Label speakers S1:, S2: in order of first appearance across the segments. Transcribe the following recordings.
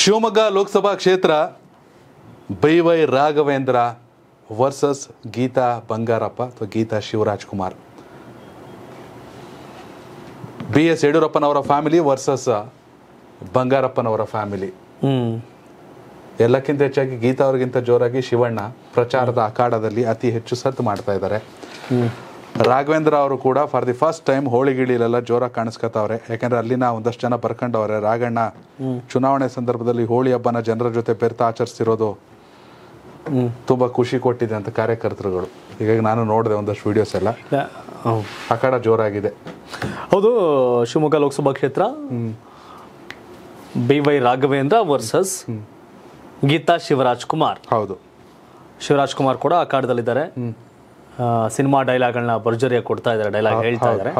S1: ಶಿವಮೊಗ್ಗ ಲೋಕಸಭಾ ಕ್ಷೇತ್ರ B Y Raghavendra versus Geetha Bangarappa ಅಥವಾ Geetha Shivarajkumar B S ಯಡಿಯೂರಪ್ಪನವರ ಫ್ಯಾಮಿಲಿ ವರ್ಸಸ್ ಬಂಗಾರಪ್ಪನವರ ಫ್ಯಾಮಿಲಿ ಎಲ್ಲಕ್ಕಿಂತ ಹೆಚ್ಚಾಗಿ ಗೀತಾ ಅವ್ರಿಗಿಂತ ಜೋರಾಗಿ ಶಿವಣ್ಣ ಪ್ರಚಾರದ ಅಖಾಡದಲ್ಲಿ ಅತಿ ಹೆಚ್ಚು ಸತ್ತು ಮಾಡ್ತಾ ಇದ್ದಾರೆ ರಾಘವೇಂದ್ರ ಅವರು ಕೂಡ ಫಾರ್ ದಿ ಫಸ್ಟ್ ಟೈಮ್ ಹೋಳಿಗಿಳಿಲೆಲ್ಲ ಜೋರಾಗಿ ಕಾಣಿಸ್ಕೊತಾವ್ರೆ ಯಾಕಂದ್ರೆ ಅಲ್ಲಿನ ಒಂದಷ್ಟು ಜನ ಬರ್ಕೊಂಡವ್ರೆ ರಾಘಣ್ಣ ಚುನಾವಣೆ ಸಂದರ್ಭದಲ್ಲಿ ಹೋಳಿ ಹಬ್ಬನ ಜನರ ಜೊತೆ ಬೆರ್ತಾ ಆಚರಿಸಿರೋದು ತುಂಬಾ ಖುಷಿ ಕೊಟ್ಟಿದೆ ಅಂತ ಕಾರ್ಯಕರ್ತರುಗಳು ಹೀಗಾಗಿ ನಾನು ನೋಡಿದೆ ಒಂದಷ್ಟು ವಿಡಿಯೋಸ್ ಎಲ್ಲ ಅಖಾಡ ಜೋರಾಗಿದೆ ಹೌದು ಶಿವಮೊಗ್ಗ ಲೋಕಸಭಾ ಕ್ಷೇತ್ರ B Y Raghavendra
S2: versus Geetha Shivaraj Kumar ಹೌದು ಶಿವರಾಜ್ ಕುಮಾರ್ ಕೂಡ ಅಖಾಡದಲ್ಲಿದ್ದಾರೆ ಸಿನಿಮಾ ಡೈಲಾಗ್ಗಳನ್ನ ಭರ್ಜರಿಯಾಗಿ ಕೊಡ್ತಾ ಇದ್ದಾರೆ ಡೈಲಾಗ್ ಹೇಳ್ತಾ ಇದ್ದಾರೆ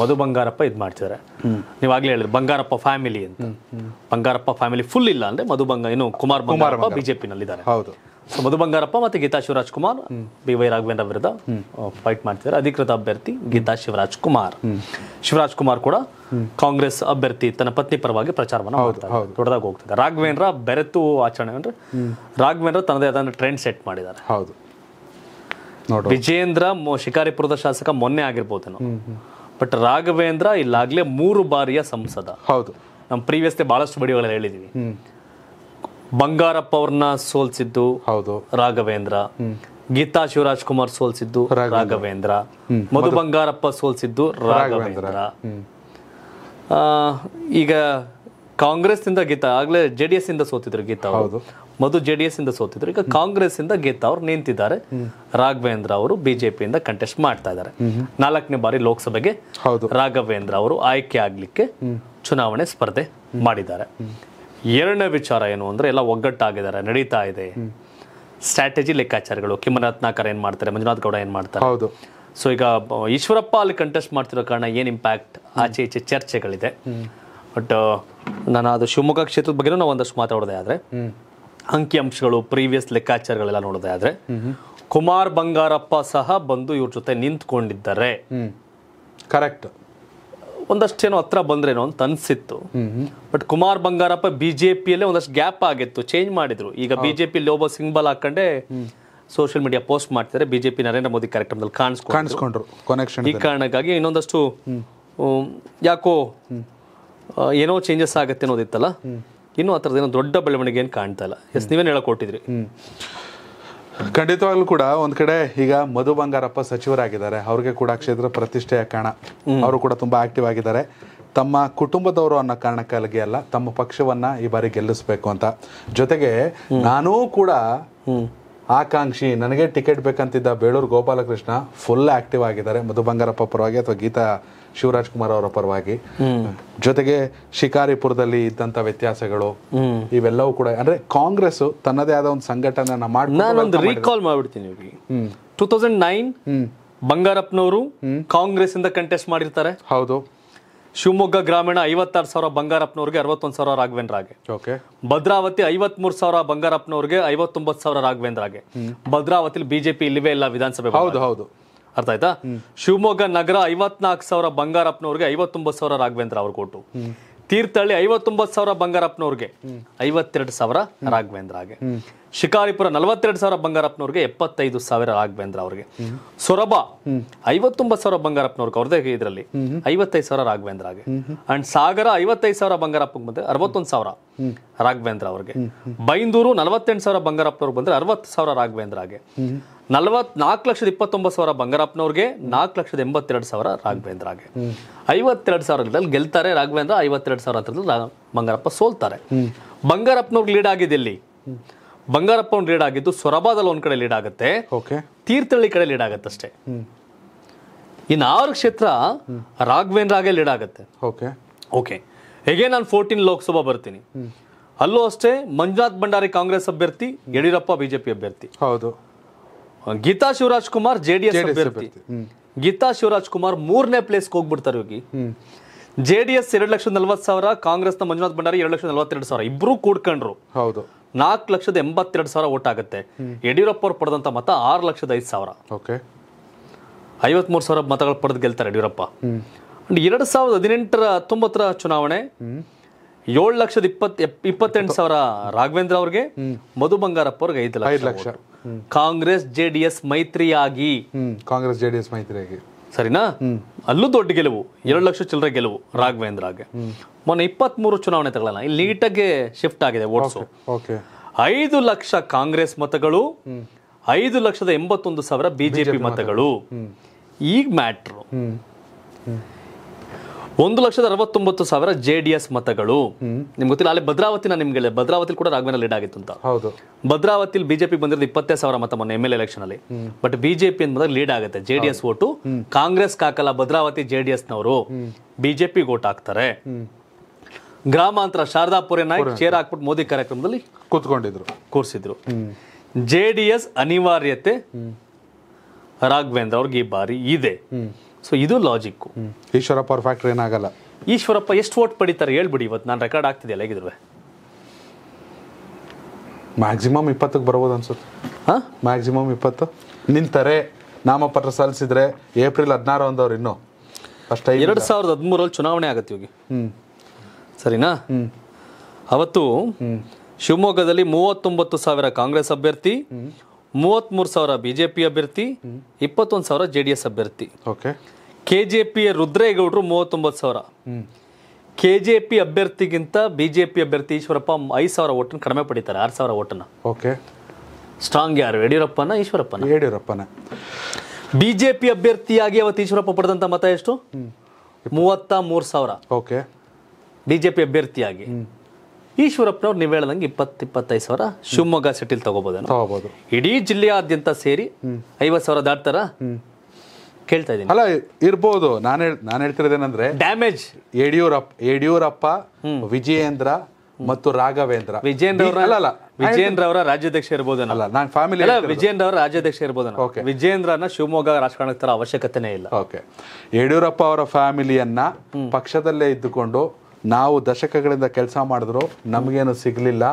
S2: ಮಧು ಬಂಗಾರಪ್ಪ ಇದು ಮಾಡ್ತಿದ್ದಾರೆ ನೀವಾಗಲೇ ಹೇಳಿದ್ರೆ ಬಂಗಾರಪ್ಪ ಫ್ಯಾಮಿಲಿ ಅಂತ ಬಂಗಾರಪ್ಪ ಫ್ಯಾಮಿಲಿ ಫುಲ್ ಇಲ್ಲ ಅಂದ್ರೆ ಮಧು ಬಂಗ ಇನ್ನು ಕುಮಾರ್ ಬಂಗಾರಪ್ಪ ಬಿಜೆಪಿ ಇದ್ದಾರೆ ಮಧು ಬಂಗಾರಪ್ಪ ಮತ್ತೆ ಗೀತಾ ಶಿವರಾಜ್ ಕುಮಾರ್ ಬಿ ವೈ ರಾಘವೇಂದ್ರ ವಿರುದ್ಧ ಫೈಟ್ ಮಾಡ್ತಿದ್ದಾರೆ ಅಧಿಕೃತ ಅಭ್ಯರ್ಥಿ ಗೀತಾ ಶಿವರಾಜ್ ಕುಮಾರ್ ಶಿವರಾಜ್ ಕುಮಾರ್ ಕೂಡ ಕಾಂಗ್ರೆಸ್ ಅಭ್ಯರ್ಥಿ ತನ್ನ ಪತ್ನಿ ಪರವಾಗಿ ಪ್ರಚಾರವನ್ನು ಮಾಡ್ತಾರೆ ದೊಡ್ಡದಾಗಿ ಹೋಗ್ತಿದ್ದಾರೆ ರಾಘವೇಂದ್ರ ಬೆರೆತು ಆಚರಣೆ ಅಂದ್ರೆ ರಾಘವೇಂದ್ರ ತನ್ನದೇ ಆದ ಟ್ರೆಂಡ್ ಸೆಟ್ ಮಾಡಿದ್ದಾರೆ ಹೌದು ವಿಜೇಂದ್ರ ಶಿಕಾರಿಪುರದ ಶಾಸಕ ಮೊನ್ನೆ ಆಗಿರ್ಬೋದೇನು ಬಟ್ ರಾಘವೇಂದ್ರ ಇಲ್ಲಾಗ್ಲೇ ಮೂರು ಬಾರಿಯ ಸಂಸದ ಹೌದು ನಮ್ಮ ಪ್ರೀವಿಯಸ್ ಬಹಳಷ್ಟು ವಿಡಿಯೋಗಳಲ್ಲಿ ಹೇಳಿದೀವಿ ಬಂಗಾರಪ್ಪ ಅವ್ರನ್ನ ಸೋಲ್ಸಿದ್ದು ಹೌದು ರಾಘವೇಂದ್ರ ಗೀತಾ ಶಿವರಾಜ್ ಕುಮಾರ್ ಸೋಲ್ಸಿದ್ದು ರಾಘವೇಂದ್ರ ಮಧು ಬಂಗಾರಪ್ಪ ಸೋಲ್ಸಿದ್ದು ರಾಘವೇಂದ್ರ ಈಗ ಕಾಂಗ್ರೆಸ್ ಇಂದ ಗೀತಾ ಆಗ್ಲೇ ಜೆಡಿಎಸ್ ಇಂದ ಸೋತಿದ್ರು ಗೀತಾ ಅವರು ಮೊದಲು ಜೆಡಿಎಸ್ ಇಂದ ಸೋತಿದ್ರು ಈಗ ಕಾಂಗ್ರೆಸ್ ಇಂದ ಗೀತಾ ಅವರು ನಿಂತಿದ್ದಾರೆ ರಾಘವೇಂದ್ರ ಅವರು ಬಿಜೆಪಿಯಿಂದ ಕಂಟೆಸ್ಟ್ ಮಾಡ್ತಾ ಇದ್ದಾರೆ ನಾಲ್ಕನೇ ಬಾರಿ ಲೋಕಸಭೆಗೆ ರಾಘವೇಂದ್ರ ಅವರು ಆಯ್ಕೆ ಆಗ್ಲಿಕ್ಕೆ ಚುನಾವಣೆ ಸ್ಪರ್ಧೆ ಮಾಡಿದ್ದಾರೆ ಎರಡನೇ ವಿಚಾರ ಏನು ಅಂದ್ರೆ ಎಲ್ಲ ಒಗ್ಗಟ್ಟಾಗಿದ್ದಾರೆ ನಡೀತಾ ಇದೆ ಸ್ಟ್ರಾಟಜಿ ಲೆಕ್ಕಾಚಾರಗಳು ನಾಕರ್ ಏನ್ ಮಾಡ್ತಾರೆ ಮಂಜುನಾಥ್ ಗೌಡ ಏನ್ ಮಾಡ್ತಾರೆ ಹೌದು ಸೊ ಈಗ ಈಶ್ವರಪ್ಪ ಅಲ್ಲಿ ಕಂಟೆಸ್ಟ್ ಮಾಡ್ತಿರೋ ಕಾರಣ ಏನ್ ಇಂಪ್ಯಾಕ್ಟ್ ಆಚೆ ಈಚೆ ಚರ್ಚೆಗಳಿದೆ ಬಟ್ uh, ನಾನು ಅದು ಶಿವಮೊಗ್ಗ ಕ್ಷೇತ್ರದ ಬಗ್ಗೆ ನಾವು ಒಂದಷ್ಟು ಮಾತಾಡೋದೇ ಆದರೆ ಅಂಕಿಅಂಶಗಳು ಪ್ರೀವಿಯಸ್ ಲೆಕ್ಕಾಚಾರಗಳೆಲ್ಲ ನೋಡೋದೇ ಆದರೆ ಕುಮಾರ್ ಬಂಗಾರಪ್ಪ ಸಹ ಬಂದು ಇವ್ರ ಜೊತೆ ನಿಂತ್ಕೊಂಡಿದ್ದಾರೆ ಕರೆಕ್ಟ್ ಒಂದಷ್ಟೇನೋ ಹತ್ರ ಬಂದ್ರೇನೋ ಅಂತ ಅನ್ಸಿತ್ತು ಬಟ್ ಕುಮಾರ್ ಬಂಗಾರಪ್ಪ ಬಿಜೆಪಿಯಲ್ಲೇ ಒಂದಷ್ಟು ಗ್ಯಾಪ್ ಆಗಿತ್ತು ಚೇಂಜ್ ಮಾಡಿದ್ರು ಈಗ ಬಿಜೆಪಿ ಒಬ್ಬ ಸಿಂಬಲ್ ಹಾಕೊಂಡೆ ಸೋಷಿಯಲ್ ಮೀಡಿಯಾ ಪೋಸ್ಟ್ ಮಾಡ್ತಾರೆ ಬಿಜೆಪಿ ನರೇಂದ್ರ ಮೋದಿ ಕಾರ್ಯಕ್ರಮದಲ್ಲಿ ಕಾಣಿಸ್ಕೊಂಡ್ರು ಈ ಕಾರಣಕ್ಕಾಗಿ ಇನ್ನೊಂದಷ್ಟು ಯಾಕೋ ಏನೋ ಚೇಂಜಸ್ ಆಗುತ್ತೆ ಅನ್ನೋದಿತ್ತಲ್ಲ ಇನ್ನೂ ಆ ಥರದ ದೊಡ್ಡ ಬೆಳವಣಿಗೆ ಏನು ಕಾಣ್ತಾ ಇಲ್ಲ ಎಸ್ ನೀವೇನು ಕೊಟ್ಟಿದ್ರಿ
S1: ಖಂಡಿತವಾಗ್ಲೂ ಕೂಡ ಒಂದ್ ಕಡೆ ಈಗ ಮಧು ಬಂಗಾರಪ್ಪ ಸಚಿವರಾಗಿದ್ದಾರೆ ಅವ್ರಿಗೆ ಕೂಡ ಕ್ಷೇತ್ರ ಪ್ರತಿಷ್ಠೆಯ ಕಾರಣ ಅವರು ಕೂಡ ತುಂಬಾ ಆಕ್ಟಿವ್ ಆಗಿದ್ದಾರೆ ತಮ್ಮ ಕುಟುಂಬದವರು ಅನ್ನೋ ಕಾರಣಕ್ಕಾಗಿ ಅಲ್ಲ ತಮ್ಮ ಪಕ್ಷವನ್ನ ಈ ಬಾರಿ ಗೆಲ್ಲಿಸಬೇಕು ಅಂತ ಜೊತೆಗೆ ನಾನೂ ಕೂಡ ಆಕಾಂಕ್ಷಿ ನನಗೆ ಟಿಕೆಟ್ ಬೇಕಂತಿದ್ದ ಬೇಳೂರು ಗೋಪಾಲಕೃಷ್ಣ ಫುಲ್ ಆಕ್ಟಿವ್ ಆಗಿದ್ದಾರೆ ಮಧು ಬಂಗಾರಪ್ಪ ಪರವಾಗಿ ಅಥವಾ ಗೀತಾ ಶಿವರಾಜ್ ಕುಮಾರ್ ಅವರ ಪರವಾಗಿ ಜೊತೆಗೆ ಶಿಕಾರಿಪುರದಲ್ಲಿ ಇದ್ದಂತ ವ್ಯತ್ಯಾಸಗಳು ಇವೆಲ್ಲವೂ ಕೂಡ ಅಂದ್ರೆ ಕಾಂಗ್ರೆಸ್ ತನ್ನದೇ ಆದ ಒಂದು ಸಂಘಟನೆ ಮಾಡಿ ನಾನೊಂದು ರೀಕಾಲ್
S2: ಮಾಡ್ಬಿಡ್ತೀನಿ ಟೂ ತೌಸಂಡ್ ನೈನ್ ಬಂಗಾರಪ್ಪನವರು ಕಾಂಗ್ರೆಸ್ ಇಂದ ಕಂಟೆಸ್ಟ್ ಮಾಡಿರ್ತಾರೆ ಹೌದು ಶಿವಮೊಗ್ಗ ಗ್ರಾಮೀಣ ಐವತ್ತಾರು ಸಾವಿರ ಬಂಗಾರಪ್ಪನವ್ರಿಗೆ ಅರವತ್ತೊಂದು ಸಾವಿರ ರಾಘವೇಂದ್ರ ಓಕೆ ಭದ್ರಾವತಿ ಐವತ್ಮೂರು ಸಾವಿರ ಬಂಗಾರಪ್ಪನವ್ರಿಗೆ ಐವತ್ತೊಂಬತ್ತು ಸಾವಿರ ರಾಘವೇಂದ್ರ ಹಾಗೆ ಭದ್ರಾವತಿಲಿ ಬಿಜೆಪಿ ಇಲ್ಲಿವೇ ಇಲ್ಲ ವಿಧಾನಸಭೆ ಹೌದು ಹೌದು ಅರ್ಥ ಆಯ್ತಾ ಶಿವಮೊಗ್ಗ ನಗರ ಐವತ್ನಾಲ್ಕು ಸಾವಿರ ಬಂಗಾರಪ್ಪನವ್ರಿಗೆ ಐವತ್ತೊಂಬತ್ತು ಸಾವಿರ ರಾಘವೇಂದ್ರ ಅವ್ರು ಕೊಟ್ಟು ತೀರ್ಥಹಳ್ಳಿ ಐವತ್ತೊಂಬತ್ತು ಸಾವಿರ ಬಂಗಾರಪ್ಪನವ್ರಿಗೆ ಐವತ್ತೆರಡು ಸಾವಿರ ರಾಘವೇಂದ್ರ ಹಾಗೆ ಶಿಕಾರಿಪುರ ನಲವತ್ತೆರಡು ಸಾವಿರ ಬಂಗಾರಪ್ಪನವ್ರಿಗೆ ಎಪ್ಪತ್ತೈದು ಸಾವಿರ ರಾಘವೇಂದ್ರ ಅವ್ರಿಗೆ ಸೊರಬ ಐವತ್ತೊಂಬತ್ತು ಸಾವಿರ ಬಂಗಾರಪ್ಪನವ್ರಿಗೆ ಅವ್ರದೇ ಇದರಲ್ಲಿ ಐವತ್ತೈದು ಸಾವಿರ ರಾಘವೇಂದ್ರ ಹಾಗೆ ಅಂಡ್ ಸಾಗರ ಐವತ್ತೈದು ಸಾವಿರ ಬಂಗಾರಪ್ಪ ಬಂದ್ರೆ ಅರವತ್ತೊಂದು ಸಾವಿರ ರಾಘವೇಂದ್ರ ಅವ್ರಿಗೆ ಬೈಂದೂರು ನಲವತ್ತೆಂಟು ಸಾವಿರ ಬಂಗಾರಪ್ಪನವ್ರಿಗೆ ಬಂದ್ರೆ ಅರವತ್ತು ಸಾವಿರ ರಾಘವೇಂದ್ರ ಹಾಗೆ ನಲವತ್ನಾಲ್ಕು ಲಕ್ಷದ ಇಪ್ಪತ್ತೊಂಬತ್ತು ಸಾವಿರ ಬಂಗಾರಪ್ಪನವ್ರಿಗೆ ನಾಲ್ಕು ಲಕ್ಷದ ಎಂಬತ್ತೆರಡು ಸಾವಿರ ರಾಘವೇಂದ್ರಗೆ ಐವತ್ತೆರಡು ಸಾವಿರದಲ್ಲಿ ಗೆಲ್ತಾರೆ ರಾಘವೇಂದ್ರ ಐವತ್ತೆರಡು ಸಾವಿರ ಹತ್ರದಲ್ಲಿ ಬಂಗಾರಪ್ಪ ಸೋಲ್ತಾರೆ ಬಂಗಾರಪ್ಪನವ್ರಿಗೆ ಲೀಡ್ ಆಗಿದೆ ಇಲ್ಲಿ ಬಂಗಾರಪ್ಪ ಅವ್ರು ಲೀಡ್ ಆಗಿದ್ದು ಸೊರಬಾದಲ್ಲಿ ಒಂದ್ ಕಡೆ ಲೀಡ್ ಆಗುತ್ತೆ ತೀರ್ಥಹಳ್ಳಿ ಕಡೆ ಲೀಡ್ ಆಗುತ್ತೆ ಅಷ್ಟೇ ಇನ್ನು ಆರು ಕ್ಷೇತ್ರ ಆಗೇ ಲೀಡ್ ಆಗುತ್ತೆ ಓಕೆ ಹೇಗೆ ನಾನು ಫೋರ್ಟೀನ್ ಲೋಕಸಭಾ ಬರ್ತೀನಿ ಅಲ್ಲೂ ಅಷ್ಟೇ ಮಂಜುನಾಥ್ ಭಂಡಾರಿ ಕಾಂಗ್ರೆಸ್ ಅಭ್ಯರ್ಥಿ ಯಡಿಯೂರಪ್ಪ ಬಿಜೆಪಿ ಅಭ್ಯರ್ಥಿ ಹೌದು ಗೀತಾ ಶಿವರಾಜ್ ಕುಮಾರ್ ಜೆಡಿಎಸ್ ಅಭ್ಯರ್ಥಿ ಗೀತಾ ಶಿವರಾಜ್ ಕುಮಾರ್ ಮೂರನೇ ಪ್ಲೇಸ್ಗೆ ಹೋಗ್ಬಿಡ್ತಾರೆ ಹೋಗಿ ಜೆ ಡಿ ಎಸ್ ಎರಡು ಲಕ್ಷದ ನಲ್ವತ್ತು ಸಾವಿರ ಕಾಂಗ್ರೆಸ್ನ ಮಂಜುನಾಥ್ ಭಂಡಾರಿ ಎರಡು ಲಕ್ಷದ ನಲವತ್ತೆರಡು ಸಾವಿರ ಇಬ್ರು ಕೂಡ್ಕೊಂಡ್ರು ಹೌದು ನಾಲ್ಕು ಲಕ್ಷದ ಎಂಬತ್ತೆರಡು ಸಾವಿರ ಓಟ್ ಆಗುತ್ತೆ ಯಡಿಯೂರಪ್ಪ ಅವರು ಪಡೆದಂತ ಮತ ಆರು ಲಕ್ಷದ ಐದು ಸಾವಿರ ಓಕೆ ಐವತ್ಮೂರು ಸಾವಿರ ಮತಗಳು ಪಡೆದು ಗೆಲ್ತಾರೆ ಯಡಿಯೂರಪ್ಪ ಎರಡ್ ಸಾವಿರದ ಹದಿನೆಂಟರ ಹತ್ತೊಂಬತ್ತರ ಚುನಾವಣೆ ಏಳು ಲಕ್ಷದ ಇಪ್ಪತ್ ಇಪ್ಪತ್ತೆಂಟು ಸಾವಿರ ರಾಘವೇಂದ್ರ ಅವ್ರಿಗೆ ಮಧು ಬಂಗಾರಪ್ಪ ಅವ್ರಿಗೆ ಐದು ಲಕ್ಷ ಕಾಂಗ್ರೆಸ್ ಜೆ ಡಿ ಎಸ್ ಮೈತ್ರಿಯಾಗಿ ಕಾಂಗ್ರೆಸ್ ಜೆ ಡಿ ಎಸ್ ಮೈತ್ರಿಯಾಗಿ ಸರಿನಾ ಅಲ್ಲೂ ದೊಡ್ಡ ಗೆಲುವು ಎರಡು ಲಕ್ಷ ಚಿಲ್ಲರೆ ಗೆಲುವು ರಾಘವೇಂದ್ರಗೆ ಮೊನ್ನೆ ಇಪ್ಪತ್ತ್ ಮೂರು ಚುನಾವಣೆ ತಗೊಳ್ಳಲ್ಲ ಇಲ್ಲಿ ನೀಟಾಗಿ ಶಿಫ್ಟ್ ಆಗಿದೆ ಓಟ್ಸು ಐದು ಲಕ್ಷ ಕಾಂಗ್ರೆಸ್ ಮತಗಳು ಐದು ಲಕ್ಷದ ಎಂಬತ್ತೊಂದು ಸಾವಿರ ಬಿಜೆಪಿ ಮತಗಳು ಈಗ ಮ್ಯಾಟ್ರು ಒಂದು ಲಕ್ಷದ ಅರವತ್ತೊಂಬತ್ತು ಸಾವಿರ ಜೆ ಡಿ ಎಸ್ ಮತಗಳು ನಿಮ್ಗೆ ಗೊತ್ತಿಲ್ಲ ಅಲ್ಲಿ ಭದ್ರಾವತಿನ ನಿಮ್ಗೆ ಭದ್ರಾವತಿ ಕೂಡ ರಾಘವೇಂದ್ರ ಲೀಡ್ ಆಗಿತ್ತು ಅಂತ ಹೌದು ಭದ್ರಾವತಿಲಿ ಬಿಜೆಪಿ ಬಂದಿರೋದು ಇಪ್ಪತ್ತೇ ಸಾವಿರ ಮತ ಮೊನ್ನೆ ಎಂ ಎಲ್ ಎಲೆಕ್ಷನ್ ಅಲ್ಲಿ ಬಟ್ ಬಿಜೆಪಿ ಅಂತ ಲೀಡ್ ಆಗುತ್ತೆ J D S vote Congress ಕಾಕಲ್ಲ ಭದ್ರಾವತಿ ಜೆ ಡಿ ಎಸ್ ನವರು ಬಿಜೆಪಿ ಓಟ್ ಹಾಕ್ತಾರೆ ಗ್ರಾಮಾಂತರ ಶಾರದಾಪುರ ನಾಯಕ್ ಚೇರ್ ಹಾಕ್ಬಿಟ್ಟು ಮೋದಿ ಕಾರ್ಯಕ್ರಮದಲ್ಲಿ ಕೂತ್ಕೊಂಡಿದ್ರು ಕೂರಿಸಿದ್ರು ಜೆ ಡಿ ಎಸ್ ಅನಿವಾರ್ಯತೆ ರಾಘವೇಂದ್ರ ಅವ್ರಿಗೆ ಈ ಬಾರಿ ಇದೆ ಸೊ ಇದು ಲಾಜಿಕ್ಕು
S1: ಈಶ್ವರಪ್ಪ ಅವ್ರ ಫ್ಯಾಕ್ಟ್ರಿ ಏನಾಗಲ್ಲ
S2: ಈಶ್ವರಪ್ಪ ಎಷ್ಟು ವೋಟ್ ಪಡಿತಾರೆ ಹೇಳ್ಬಿಡಿ ಇವತ್ತು ನಾನು ರೆಕಾರ್ಡ್ ಆಗ್ತಿದೆ ಅಲ್ಲ ಹೇಗಿದ್ರು
S1: ಮ್ಯಾಕ್ಸಿಮಮ್ ಇಪ್ಪತ್ತಕ್ಕೆ ಬರ್ಬೋದು ಅನ್ಸುತ್ತೆ ಹಾಂ ಮ್ಯಾಕ್ಸಿಮಮ್ ಇಪ್ಪತ್ತು ನಿಂತಾರೆ ನಾಮಪತ್ರ ಸಲ್ಲಿಸಿದ್ರೆ ಏಪ್ರಿಲ್ ಹದಿನಾರು ಅಂದವ್ರು ಇನ್ನು ಅಷ್ಟೇ ಎರಡು
S2: ಸಾವಿರದ ಹದಿಮೂರಲ್ಲಿ ಚುನಾವಣೆ ಆಗುತ್ತೆ ಇವಾಗ
S1: ಹ್ಞೂ ಸರಿನಾ ಹ್ಞೂ ಅವತ್ತು
S2: ಶಿವಮೊಗ್ಗದಲ್ಲಿ ಮೂವತ್ತೊಂಬತ್ತು ಸಾವಿರ ಕಾಂಗ್ರೆಸ್ ಅಭ್ಯರ್ಥಿ ಮೂವತ್ಮೂರು ಸಾವಿರ ಬಿ ಜೆ ಪಿ ಅಭ್ಯರ್ಥಿ ಇಪ್ಪತ್ತೊಂದು ಸಾವಿರ ಜೆ ಡಿ ಎಸ್ ಅಭ್ಯರ್ಥಿ ಕೆ ಜೆ ಪಿಯ ರುದ್ರೇಗೌಡರು ಮೂವತ್ತೊಂಬತ್ತು ಸಾವಿರ ಕೆ ಜೆ ಪಿ ಅಭ್ಯರ್ಥಿಗಿಂತ ಬಿ ಜೆ ಪಿ ಅಭ್ಯರ್ಥಿ ಈಶ್ವರಪ್ಪ ಐದು ಸಾವಿರ ಓಟನ್ನು ಕಡಿಮೆ ಪಡಿತಾರೆ ಆರು ಸಾವಿರ ಓಟನ್ನು ಓಕೆ ಸ್ಟ್ರಾಂಗ್ ಯಾರು ಯಡಿಯೂರಪ್ಪನ ಈಶ್ವರಪ್ಪನ ಯಡಿಯೂರಪ್ಪನ ಬಿ ಜೆ ಪಿ ಅಭ್ಯರ್ಥಿಯಾಗಿ ಅವತ್ತು ಈಶ್ವರಪ್ಪ ಪಡೆದಂಥ ಮತ ಎಷ್ಟು ಮೂವತ್ತ ಮೂರು ಸಾವಿರ ಓಕೆ ಬಿ ಜೆ ಪಿ ಅಭ್ಯರ್ಥಿಯಾಗಿ ಈಶ್ವರಪ್ಪನವ್ರು ನೀವು ಹೇಳ್ದಂಗೆ ಇಪ್ಪತ್ತು ಇಪ್ಪತ್ತೈದು ಸಾವಿರ ಶಿವಮೊಗ್ಗ ಸಿಟಿಲ್ ತಗೋಬಹುದು ತಗೋಬೋದು ಇಡೀ ಜಿಲ್ಲೆಯಾದ್ಯಂತ ಸೇರಿ
S1: ಐವತ್ತು ಸಾವಿರ ದಾಟ್ತಾರ ಕೇಳ್ತಾ ಇದ್ದೀನಿ ಅಲ್ಲ ಇರ್ಬೋದು ನಾನು ಹೇಳ್ ಹೇಳ್ತಿರೋದೇನಂದ್ರೆ ಡ್ಯಾಮೇಜ್ ಯಡಿಯೂರಪ್ಪ ಯಡಿಯೂರಪ್ಪ ವಿಜಯೇಂದ್ರ ಮತ್ತು ರಾಘವೇಂದ್ರ ವಿಜೇಂದ್ರ ಅಲ್ಲ ವಿಜೇಂದ್ರ ಅವರ ರಾಜ್ಯಾಧ್ಯಕ್ಷ ಇರ್ಬೋದು ಅಲ್ಲ ಫ್ಯಾಮಿಲಿ ಅಲ್ಲ ವಿಜೇಂದ್ರ ಅವರ ರಾಜ್ಯಾಧ್ಯಕ್ಷ ಇರ್ಬೋದು ಓಕೆ ಶಿವಮೊಗ್ಗ ರಾಜಕಾರಣಕ್ಕೆ ತರ ಅವಶ್ಯಕತೆನೇ ಇಲ್ಲ ಓಕೆ ಯಡಿಯೂರಪ್ಪ ಅವರ ಫ್ಯಾಮಿಲಿಯನ್ನ ಪಕ್ಷದಲ್ಲೇ ಇದ್ದುಕೊಂಡು ನಾವು ದಶಕಗಳಿಂದ ಕೆಲಸ ಮಾಡಿದ್ರು ನಮಗೇನು ಸಿಗಲಿಲ್ಲ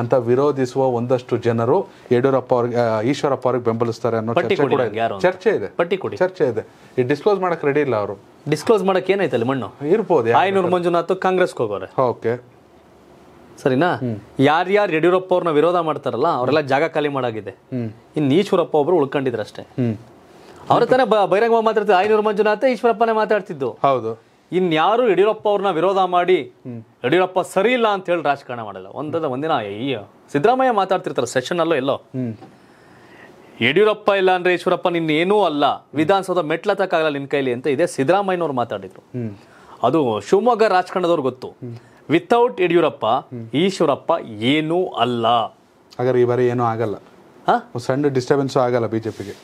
S1: ಅಂತ ವಿರೋಧಿಸುವ ಒಂದಷ್ಟು ಜನರು ಯಡಿಯೂರಪ್ಪ ಅವ್ರಿಗೆ ಈಶ್ವರಪ್ಪ ಅವ್ರಿಗೆ ಬೆಂಬಲಿಸ್ತಾರೆ ಅನ್ನೋ ಚರ್ಚೆ ಕೂಡ ಇದೆ ಚರ್ಚೆ ಇದೆ ಪಟ್ಟಿ ಕೊಡಿ ಚರ್ಚೆ ಇದೆ ಈ ಡಿಸ್ಕ್ಲೋಸ್ ಮಾಡಕ್ ರೆಡಿ ಇಲ್ಲ ಅವರು ಡಿಸ್ಕ್ಲೋಸ್ ಮಾಡಕ್ಕೆ
S2: ಅಲ್ಲಿ ಮಣ್ಣು ಇರ್ಬೋದು ಐನೂರು ಮಂಜುನಾಥ್ ಕಾಂಗ್ರೆಸ್ ಹೋಗೋರೆ ಓಕೆ ಸರಿನಾ ಯಾರ್ಯಾರು ಯಡಿಯೂರಪ್ಪ ಅವ್ರನ್ನ ವಿರೋಧ ಮಾಡ್ತಾರಲ್ಲ ಅವರೆಲ್ಲ ಜಾಗ ಖಾಲಿ ಮಾಡಾಗಿದೆ ಇನ್ನು ಈಶ್ವರಪ್ಪ ಒಬ್ರು ಉಳ್ಕೊಂಡಿದ್ರು ಅಷ್ಟೇ ಅವ್ರ ತಾನೇ ಬಹಿರಂಗ ಮಾತಾಡ್ತಿದ್ರು ಐನೂರು ಮಂಜುನಾಥ ಈಶ್ವರಪ್ಪನೇ ಮಾತಾಡ್ತಿದ್ದು ಹೌದು ಇನ್ಯಾರು ಯಡಿಯೂರಪ್ಪ ಅವ್ರನ್ನ ವಿರೋಧ ಮಾಡಿ ಯಡಿಯೂರಪ್ಪ ಸರಿ ಇಲ್ಲ ಅಂತ ಹೇಳಿ ರಾಜಕಾರಣ ಮಾಡಲ್ಲ ಒಂದದ ಒಂದಿನ ಅಯ್ಯ ಸಿದ್ದರಾಮಯ್ಯ ಮಾತಾಡ್ತಿರ್ತಾರೆ ಸೆಷನ್ ಅಲ್ಲೋ ಎಲ್ಲೋ ಯಡಿಯೂರಪ್ಪ ಇಲ್ಲ ಅಂದ್ರೆ ಈಶ್ವರಪ್ಪ ನಿನ್ನ ಏನೂ ಅಲ್ಲ ವಿಧಾನಸೌಧ ಮೆಟ್ಲತ್ತಕ್ಕಾಗಲ್ಲ ನಿನ್ ಕೈಲಿ ಅಂತ ಇದೆ ಸಿದ್ದರಾಮಯ್ಯನವ್ರು ಮಾತಾಡಿದ್ರು ಅದು ಶಿವಮೊಗ್ಗ ರಾಜಕಾರಣದವ್ರು ಗೊತ್ತು ವಿತೌಟ್ ಯಡಿಯೂರಪ್ಪ ಈಶ್ವರಪ್ಪ
S1: ಏನೂ ಅಲ್ಲ ಹಾಗಾದ್ರೆ ಈ ಬಾರಿ ಏನೂ ಆಗಲ್ಲ ಸಣ್ಣ ಡಿಸ್ಟರ್ಬೆನ್ಸ್ ಆಗಲ್ಲ ಬಿಜೆಪಿಗೆ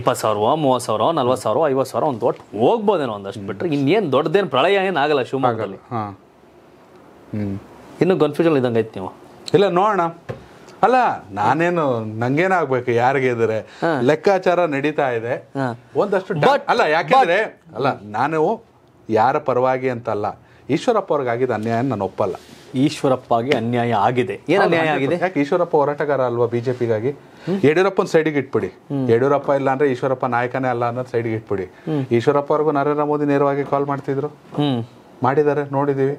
S2: ಇಪ್ಪತ್ತು ಸಾವಿರ ಮೂವತ್ತು ಸಾವಿರ ನಲ್ವತ್ತು ಸಾವಿರ ಐವತ್ತು ಸಾವಿರ ಒಂದು ದೊಡ್ಡ ಹೋಗ್ಬೋದೇನೋ ಒಂದಷ್ಟು ಬಿಟ್ಟರೆ ಇನ್ನೇನು ದೊಡ್ಡದೇನು ಪ್ರಳಯ ಆಗಲ್ಲ ಶಿವಮೊಗ್ಗದಲ್ಲಿ ಇನ್ನು ಕನ್ಫ್ಯೂಷನ್
S1: ಇದ್ದಂಗೆ ಐತೆ ನೀವು ಇಲ್ಲ ನೋಡೋಣ ಅಲ್ಲ ನಾನೇನು ನಂಗೇನಾಗ್ಬೇಕು ಯಾರಿಗೆ ಇದ್ರೆ ಲೆಕ್ಕಾಚಾರ ನಡೀತಾ ಇದೆ ಒಂದಷ್ಟು ಅಲ್ಲ ಯಾಕೆಂದ್ರೆ ಅಲ್ಲ ನಾನು ಯಾರ ಪರವಾಗಿ ಅಂತಲ್ಲ ಈಶ್ವರಪ್ಪ ಆಗಿದ ಅನ್ಯಾಯ ನಾನು ಒಪ್ಪಲ್ಲ ಈಶ್ವರಪ್ಪಗೆ ಅನ್ಯಾಯ ಆಗಿದೆ ಏನು ಅನ್ಯಾಯ ಆಗಿದೆ ಯಾಕೆ ಈಶ್ವರಪ್ಪ ಹೋರಾಟಗಾರ ಅಲ್ವಾ ಬಿಜೆಪಿಗಾಗಿ ಯಡಿಯೂರಪ್ಪನ ಸೈಡಿಗೆ ಇಟ್ಬಿಡಿ ಯಡಿಯೂರಪ್ಪ ಇಲ್ಲ ಅಂದ್ರೆ ಈಶ್ವರಪ್ಪ ನಾಯಕನೇ ಅಲ್ಲ ಅನ್ನೋದು ಸೈಡಿಗೆ ಇಟ್ಬಿಡಿ ಈಶ್ವರಪ್ಪ ಅವ್ರಿಗೂ ನರೇಂದ್ರ ಮೋದಿ ನೇರವಾಗಿ ಕಾಲ್ ಮಾಡ್ತಿದ್ರು ಮಾಡಿದ್ದಾರೆ ನೋಡಿದೀವಿ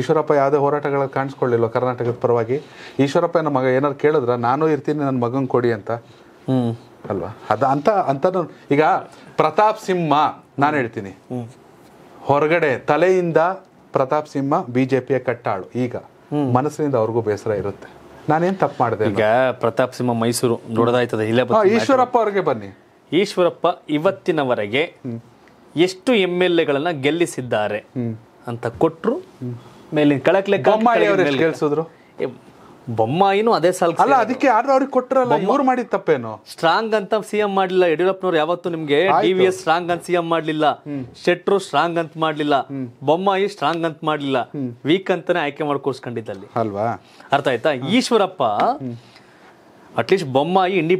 S1: ಈಶ್ವರಪ್ಪ ಯಾವುದೇ ಹೋರಾಟಗಳ ಕಾಣಿಸ್ಕೊಳ್ಳಿಲ್ಲ ಕರ್ನಾಟಕದ ಪರವಾಗಿ ಈಶ್ವರಪ್ಪ ನಮ್ಮ ಮಗ ಏನಾರು ಕೇಳಿದ್ರ ನಾನು ಇರ್ತೀನಿ ನನ್ನ ಮಗನ ಕೊಡಿ ಅಂತ ಅಲ್ವಾ ಅದ ಅಂತ ಅಂತ ಈಗ ಪ್ರತಾಪ್ ಸಿಂಹ ನಾನು ಹೇಳ್ತೀನಿ ಹೊರಗಡೆ ತಲೆಯಿಂದ ಪ್ರತಾಪ್ ಸಿಂಹ ಬಿಜೆಪಿಯ ಕಟ್ಟಾಳು ಈಗ ಮನಸ್ಸಿನಿಂದ ಅವ್ರಿಗೂ ಬೇಸರ ಇರುತ್ತೆ ನಾನೇನ್ ತಪ್ಪು ಮಾಡಿದೆ ಈಗ ಪ್ರತಾಪ್ ಸಿಂಹ ಮೈಸೂರು ನೋಡದಾಯ್ತದೆ ಇಲ್ಲೇ ಈಶ್ವರಪ್ಪ
S2: ಅವ್ರಿಗೆ ಬನ್ನಿ ಈಶ್ವರಪ್ಪ ಇವತ್ತಿನವರೆಗೆ ಎಷ್ಟು ಎಂ ಎಲ್ ಎಗಳನ್ನ ಗೆಲ್ಲಿಸಿದ್ದಾರೆ ಅಂತ ಕೊಟ್ಟರು ಮೇಲಿನ ಕಳಕ್ಲೆ ಗೆಲ್ಸಿದ್ರು
S1: ಬೊಮ್ಮಾಯಿನೂ ಅದೇ ಸಾಲ ಅಲ್ಲ ಅದಕ್ಕೆ ಯಾರು ಅವ್ರಿಗೆ ಕೊಟ್ಟರಲ್ಲ ಇವ್ರು ಮಾಡಿದ ತಪ್ಪೇನು
S2: ಸ್ಟ್ರಾಂಗ್ ಅಂತ ಸಿಎಂ ಮಾಡ್ಲಿಲ್ಲ ಯಡಿಯೂರಪ್ಪನವ್ರು ಯಾವತ್ತು ನಿಮ್ಗೆ ಡಿ ವಿ ಎಸ್ ಸ್ಟ್ರಾಂಗ್ ಅಂತ ಸಿಎಂ ಮಾಡಲಿಲ್ಲ ಶೆಟ್ರು ಸ್ಟ್ರಾಂಗ್ ಅಂತ ಮಾಡ್ಲಿಲ್ಲ ಬೊಮ್ಮಾಯಿ ಸ್ಟ್ರಾಂಗ್ ಅಂತ ಮಾಡ್ಲಿಲ್ಲ ವೀಕ್ ಅಂತಾನೆ ಆಯ್ಕೆ ಮಾಡ್ಕೋಸ್ಕೊಂಡಿದ್ದಲ್ಲಿ ಅಲ್ವಾ ಅರ್ಥ ಆಯ್ತಾ ಈಶ್ವರಪ್ಪ ಅಟ್ಲೀಸ್ಟ್ ಬೊಮ್ಮಾಯಿ ಇಂಡಿ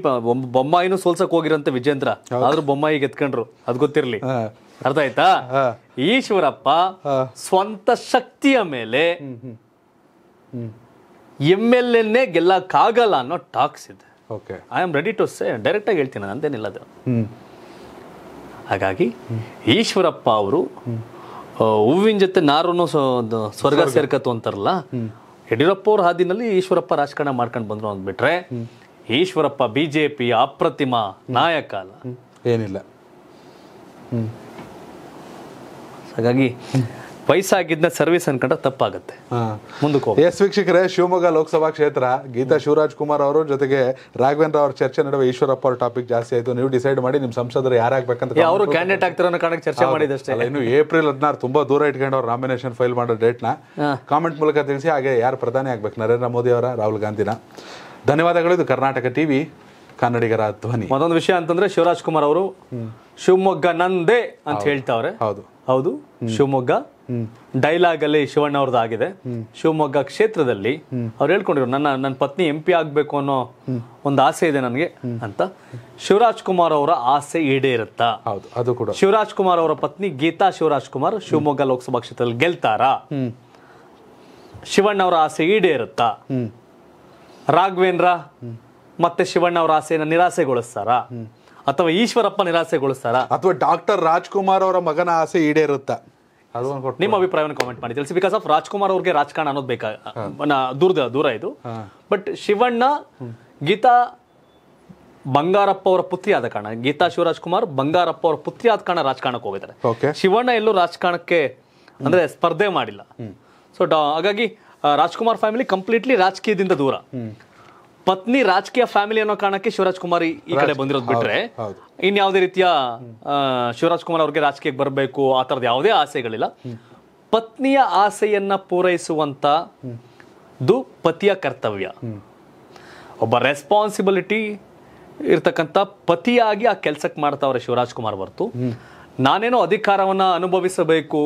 S2: ಬೊಮ್ಮಾಯಿನೂ ಸೋಲ್ಸಕ್ ಹೋಗಿರಂತ ವಿಜೇಂದ್ರ ಆದ್ರೂ ಬೊಮ್ಮಾಯಿ ಎತ್ಕೊಂಡ್ರು ಅದ್ ಗೊತ್ತಿರ್ಲಿ ಅರ್ಥ ಆಯ್ತಾ ಈಶ್ವರಪ್ಪ ಸ್ವಂತ ಶಕ್ತಿಯ ಮೇಲೆ ಎಮ್ ಎಲ್ ಎನ್ನೇ ಗೆಲ್ಲಕ್ಕಾಗಲ್ಲ ಅನ್ನೋ ಟಾಕ್ಸ್ ಇದೆ okay I am ready to say direct ಆಗಿ ಹೇಳ್ತೀನಿ ನಾನು ಅಂದೇನಿಲ್ಲ ಅದು ಹಾಗಾಗಿ ಈಶ್ವರಪ್ಪ ಅವರು ಹೂವಿನ ಜೊತೆ ನಾರನ್ನು ಸ್ವರ್ಗ ಸೇರ್ಕತ್ತು ಅಂತಾರಲ್ಲ ಯಡಿಯೂರಪ್ಪ ಅವ್ರ ಹಾದಿನಲ್ಲಿ ಈಶ್ವರಪ್ಪ ರಾಜಕಾರಣ ಮಾಡ್ಕೊಂಡು ಬಂದ್ರು ಅಂದ್ಬಿಟ್ರೆ ಈಶ್ವರಪ್ಪ ಬಿ ಜೆ ಪಿ ಅಪ್ರತಿಮ ನಾಯಕ ಅಲ್ಲ ಏನಿಲ್ಲ ಹಾಗಾಗಿ ವಯಸ್ಸಾಗಿದ್ದ ಸರ್ವಿಸ್ ಅನ್ಕೊಂಡ್ರೆ ತಪ್ಪಾಗುತ್ತೆ
S1: ಮುಂದಕ್ಕೆ ಎಸ್ ವೀಕ್ಷಕರೇ ಶಿವಮೊಗ್ಗ ಲೋಕಸಭಾ ಕ್ಷೇತ್ರ ಗೀತಾ ಶಿವರಾಜ್ ಕುಮಾರ್ ಅವರು ಜೊತೆಗೆ ರಾಘವೇಂದ್ರ ಅವ್ರ ಚರ್ಚೆ ನಡುವೆ ಈಶ್ವರಪ್ಪ ಅವ್ರ ಟಾಪಿಕ್ ಜಾಸ್ತಿ ಆಯ್ತು ನೀವು ಡಿಸೈಡ್ ಮಾಡಿ ನಿಮ್ಮ ಸಂಸದರು ಯಾರಾಗಬೇಕಂತ ಅವರು
S2: ಕ್ಯಾಂಡಿಡೇಟ್ ಆಗ್ತಿರೋ ಕಾರಣಕ್ಕೆ ಚರ್ಚೆ ಮಾಡಿದಷ್ಟೇ ಇನ್ನು
S1: ಏಪ್ರಿಲ್ ಹದಿನಾರು ತುಂಬಾ ದೂರ ಇಟ್ಕೊಂಡು ಅವ್ರು ನಾಮಿನೇಷನ್ ಫೈಲ್ ಮಾಡೋ ಡೇಟ್ನ ಕಾಮೆಂಟ್ ಮೂಲಕ ತಿಳಿಸಿ ಹಾಗೆ ಯಾರು ಪ್ರಧಾನಿ ಆಗ್ಬೇಕು ನರೇಂದ್ರ ಮೋದಿ ಅವರ ರಾಹುಲ್ ಗಾಂಧಿನ ಧನ್ಯವಾದಗಳು ಇದು ಕರ್ನಾಟಕ ಟಿವಿ ಕನ್ನಡಿಗರ ಧ್ವನಿ ಮತ್ತೊಂದು ವಿಷಯ ಅಂತಂದ್ರೆ ಶಿವರಾಜ್ ಕುಮಾರ್ ಅವರು ಶಿವಮೊಗ್ಗ ನಂದೇ ಅಂತ ಹೇಳ್ತಾವ್ರೆ ಹೌದು
S2: ಹೌದು ಶಿವಮೊಗ್ಗ ಡೈಲಾಗ್ ಅಲ್ಲಿ ಶಿವಣ್ಣ ಅವ್ರದ್ದು ಆಗಿದೆ ಶಿವಮೊಗ್ಗ ಕ್ಷೇತ್ರದಲ್ಲಿ ಅವ್ರು ಹೇಳ್ಕೊಂಡಿರು ನನ್ನ ನನ್ನ ಪತ್ನಿ ಎಂ ಪಿ ಆಗಬೇಕು ಅನ್ನೋ ಒಂದು ಆಸೆ ಇದೆ ನನಗೆ ಅಂತ ಶಿವರಾಜ್ ಕುಮಾರ್ ಅವರ ಆಸೆ ಈಡೇರುತ್ತಾ ಹೌದು ಅದು ಕೂಡ ಶಿವರಾಜ್ ಕುಮಾರ್ ಅವರ ಪತ್ನಿ ಗೀತಾ ಶಿವರಾಜ್ ಕುಮಾರ್ ಶಿವಮೊಗ್ಗ ಲೋಕಸಭಾ ಕ್ಷೇತ್ರದಲ್ಲಿ ಗೆಲ್ತಾರಾ ಶಿವಣ್ಣ ಅವರ ಆಸೆ ಈಡೇರುತ್ತಾ ರಾಘವೇಂದ್ರ ಮತ್ತೆ ಶಿವಣ್ಣ ಅವರ ಆಸೆಯನ್ನ ನಿರಾಸೆಗೊಳಿಸ್ತಾರಾ ಅಥವಾ ಈಶ್ವರಪ್ಪ ನಿರಾಸೆಗೊಳಿಸ್ತಾರಾ ಅಥವಾ ಡಾಕ್ಟರ್ ರಾಜ್ಕುಮಾರ್ ಅವರ ಮಗನ ಆಸೆ ಈಡೇರುತ್ತಾ ನಿಮ್ಮ ಅಭಿಪ್ರಾಯವನ್ನು ಕಾಮೆಂಟ್ ಮಾಡಿ ತಿಳಿಸಿ ಬಿಕಾಸ್ ಆಫ್ ರಾಜ್ಕುಮಾರ್ ಅವ್ರಿಗೆ ರಾಜಕಾರಣ ಅನ್ನೋದು ಬೇಕಾ ದೂರದ ದೂರ ಇದು ಬಟ್ ಶಿವಣ್ಣ ಗೀತಾ ಬಂಗಾರಪ್ಪ ಅವರ ಪುತ್ರಿ ಆದ ಕಾರಣ ಗೀತಾ ಶಿವರಾಜ್ ಕುಮಾರ್ ಬಂಗಾರಪ್ಪ ಅವರ ಪುತ್ರಿ ಆದ ಕಾರಣ ರಾಜಕಾರಣಕ್ಕೆ
S1: ಹೋಗಿದ್ದಾರೆ
S2: ಶಿವಣ್ಣ ಎಲ್ಲೂ ರಾಜಕಾರಣಕ್ಕೆ ಅಂದ್ರೆ ಸ್ಪರ್ಧೆ ಮಾಡಿಲ್ಲ ಸೊ ಹಾಗಾಗಿ ರಾಜ್ಕುಮಾರ್ ಫ್ಯಾಮಿಲಿ ಕಂಪ್ಲೀಟ್ಲಿ ರಾಜಕೀಯದಿಂದ ದೂರ ಪತ್ನಿ ರಾಜಕೀಯ ಫ್ಯಾಮಿಲಿ ಅನ್ನೋ ಕಾರಣಕ್ಕೆ ಶಿವರಾಜ್ ಕುಮಾರ್ ಈ ಕಡೆ ಬಂದಿರೋದು ಬಿಟ್ರೆ ಇನ್ ಯಾವುದೇ ರೀತಿಯ ಶಿವರಾಜ್ ಕುಮಾರ್ ಅವ್ರಿಗೆ ರಾಜಕೀಯಕ್ಕೆ ಬರಬೇಕು ಆ ತರದ ಯಾವುದೇ ಆಸೆಗಳಿಲ್ಲ ಪತ್ನಿಯ ಆಸೆಯನ್ನ ಪೂರೈಸುವಂತ ದು ಪತಿಯ ಕರ್ತವ್ಯ ಒಬ್ಬ ರೆಸ್ಪಾನ್ಸಿಬಿಲಿಟಿ ಇರ್ತಕ್ಕಂಥ ಪತಿಯಾಗಿ ಆ ಕೆಲ್ಸಕ್ಕೆ ಮಾಡ್ತಾವ್ರೆ ಶಿವರಾಜ್ ಕುಮಾರ್ ಹೊರತು ನಾನೇನೋ ಅಧಿಕಾರವನ್ನ ಅನುಭವಿಸಬೇಕು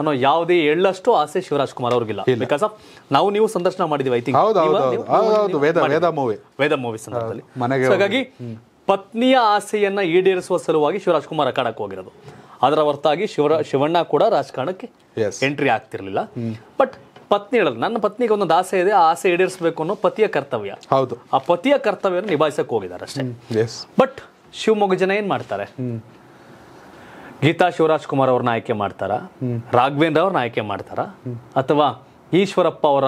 S2: ಅನ್ನೋ ಯಾವುದೇ ಹೇಳಷ್ಟು ಆಸೆ ಶಿವರಾಜ್ ಕುಮಾರ್ ಅವ್ರಿಗಿಲ್ಲ ಬಿಕಾಸ್ ಆಫ್ ನಾವು ನೀವು ಸಂದರ್ಶನ ಮಾಡಿದೀವಿ ಐ ತಿಂಕ್ ಮೂವಿ ಸಂದರ್ಭದಲ್ಲಿ ಹಾಗಾಗಿ ಪತ್ನಿಯ ಆಸೆಯನ್ನ ಈಡೇರಿಸುವ ಸಲುವಾಗಿ ಶಿವರಾಜ್ ಕುಮಾರ್ ಅಖಾಡಕ್ಕೆ ಹೋಗಿರೋದು ಅದರ ಹೊರತಾಗಿ ಶಿವರ ಶಿವಣ್ಣ ಕೂಡ ರಾಜಕಾರಣಕ್ಕೆ ಎಂಟ್ರಿ ಆಗ್ತಿರ್ಲಿಲ್ಲ ಬಟ್ ಪತ್ನಿ ಹೇಳೋದು ನನ್ನ ಪತ್ನಿಗೆ ಒಂದೊಂದು ಆಸೆ ಇದೆ ಆ ಆಸೆ ಈಡೇರಿಸಬೇಕು ಅನ್ನೋ ಪತಿಯ ಕರ್ತವ್ಯ ಹೌದು ಆ ಪತಿಯ ಕರ್ತವ್ಯ ನಿಭಾಯಿಸಕ್ಕೆ ಹೋಗಿದ್ದಾರೆ ಅಷ್ಟೇ ಬಟ್ ಶಿವಮೊಗ್ಗ ಜನ ಏನ್ ಮಾಡ್ತಾರೆ ಗೀತಾ ಶಿವರಾಜ್ ಕುಮಾರ್ ಅವ್ರನ್ನ ಆಯ್ಕೆ ಮಾಡ್ತಾರ ರಾಘವೇಂದ್ರ ಅವ್ರನ್ನ ಆಯ್ಕೆ ಮಾಡ್ತಾರಾ ಅಥವಾ ಈಶ್ವರಪ್ಪ ಅವರ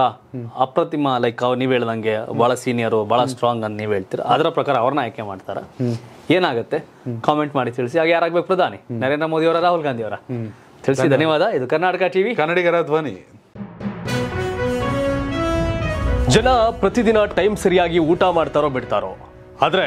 S2: ಅಪ್ರತಿಮ ಲೈಕ್ ಅವ್ರು ನೀವು ಹೇಳ್ದಂಗೆ ಬಹಳ ಸೀನಿಯರ್ ಬಹಳ ಸ್ಟ್ರಾಂಗ್ ಅಂತ ನೀವು ಹೇಳ್ತೀರಾ ಅದರ ಪ್ರಕಾರ ಅವ್ರನ್ನ ಆಯ್ಕೆ ಮಾಡ್ತಾರ ಏನಾಗುತ್ತೆ ಕಾಮೆಂಟ್ ಮಾಡಿ ತಿಳಿಸಿ ಹಾಗೆ ಯಾರಾಗ್ಬೇಕು ಪ್ರಧಾನಿ ನರೇಂದ್ರ ಮೋದಿ ಅವರ ರಾಹುಲ್ ಗಾಂಧಿ ಅವರ
S1: ತಿಳಿಸಿ ಧನ್ಯವಾದ ಇದು ಕರ್ನಾಟಕ ಟಿವಿ ಕನ್ನಡಿಗರ ಧ್ವನಿ
S2: ಜನ ಪ್ರತಿದಿನ ಟೈಮ್ ಸರಿಯಾಗಿ ಊಟ ಮಾಡ್ತಾರೋ ಬಿಡ್ತಾರೋ ಆದ್ರೆ